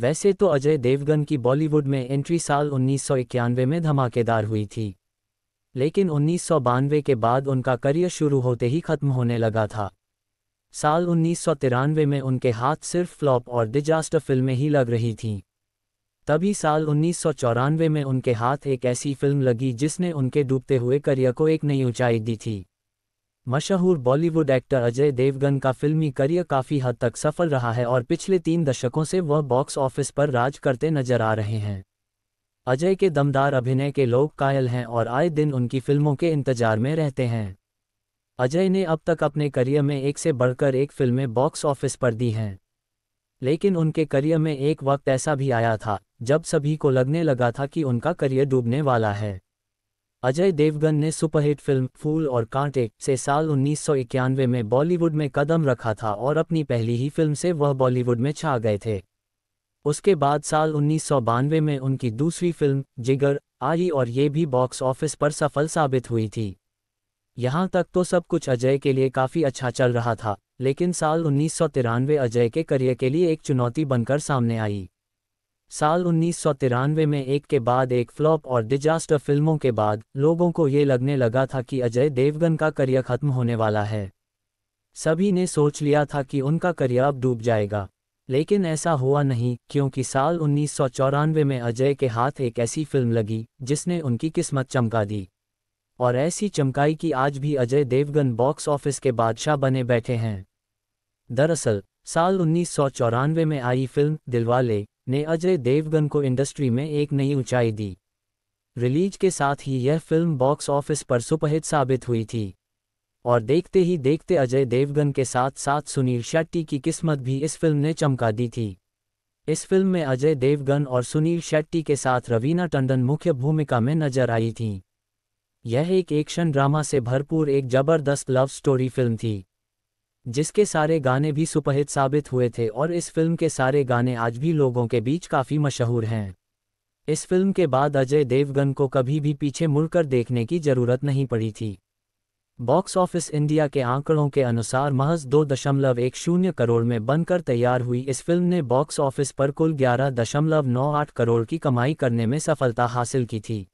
वैसे तो अजय देवगन की बॉलीवुड में एंट्री साल उन्नीस में धमाकेदार हुई थी लेकिन उन्नीस के बाद उनका करियर शुरू होते ही खत्म होने लगा था साल उन्नीस में उनके हाथ सिर्फ फ्लॉप और डिजास्टर फिल्में ही लग रही थीं तभी साल उन्नीस में उनके हाथ एक ऐसी फिल्म लगी जिसने उनके डूबते हुए करियर को एक नई ऊंचाई दी थी मशहूर बॉलीवुड एक्टर अजय देवगन का फिल्मी करियर काफ़ी हद तक सफल रहा है और पिछले तीन दशकों से वह बॉक्स ऑफिस पर राज करते नजर आ रहे हैं अजय के दमदार अभिनय के लोग कायल हैं और आए दिन उनकी फिल्मों के इंतजार में रहते हैं अजय ने अब तक अपने करियर में एक से बढ़कर एक फिल्में बॉक्स ऑफिस पर दी हैं लेकिन उनके करियर में एक वक्त ऐसा भी आया था जब सभी को लगने लगा था कि उनका करियर डूबने वाला है अजय देवगन ने सुपरहिट फिल्म फूल और कांटे से साल उन्नीस में बॉलीवुड में कदम रखा था और अपनी पहली ही फिल्म से वह बॉलीवुड में छा गए थे उसके बाद साल उन्नीस में उनकी दूसरी फिल्म जिगर आई और ये भी बॉक्स ऑफिस पर सफल साबित हुई थी यहां तक तो सब कुछ अजय के लिए काफ़ी अच्छा चल रहा था लेकिन साल उन्नीस अजय के करियर के लिए एक चुनौती बनकर सामने आई साल उन्नीस में एक के बाद एक फ्लॉप और डिजास्टर फिल्मों के बाद लोगों को ये लगने लगा था कि अजय देवगन का करियर खत्म होने वाला है सभी ने सोच लिया था कि उनका करियर अब डूब जाएगा लेकिन ऐसा हुआ नहीं क्योंकि साल उन्नीस में अजय के हाथ एक ऐसी फिल्म लगी जिसने उनकी किस्मत चमका दी और ऐसी चमकाई कि आज भी अजय देवगन बॉक्स ऑफिस के बादशाह बने बैठे हैं दरअसल साल उन्नीस में आई फिल्म दिलवाले ने अजय देवगन को इंडस्ट्री में एक नई ऊंचाई दी रिलीज के साथ ही यह फिल्म बॉक्स ऑफिस पर सुपहित साबित हुई थी और देखते ही देखते अजय देवगन के साथ साथ सुनील शेट्टी की किस्मत भी इस फिल्म ने चमका दी थी इस फिल्म में अजय देवगन और सुनील शेट्टी के साथ रवीना टंडन मुख्य भूमिका में नजर आई थीं यह एक एक्शन ड्रामा से भरपूर एक जबरदस्त लव स्टोरी फिल्म थी जिसके सारे गाने भी सुपहित साबित हुए थे और इस फिल्म के सारे गाने आज भी लोगों के बीच काफ़ी मशहूर हैं इस फिल्म के बाद अजय देवगन को कभी भी पीछे मुड़कर देखने की जरूरत नहीं पड़ी थी बॉक्स ऑफिस इंडिया के आंकड़ों के अनुसार महज दो दशमलव एक शून्य करोड़ में बनकर तैयार हुई इस फिल्म ने बॉक्स ऑफिस पर कुल ग्यारह दशमलव नौ आठ करोड़ की कमाई करने में सफलता हासिल की थी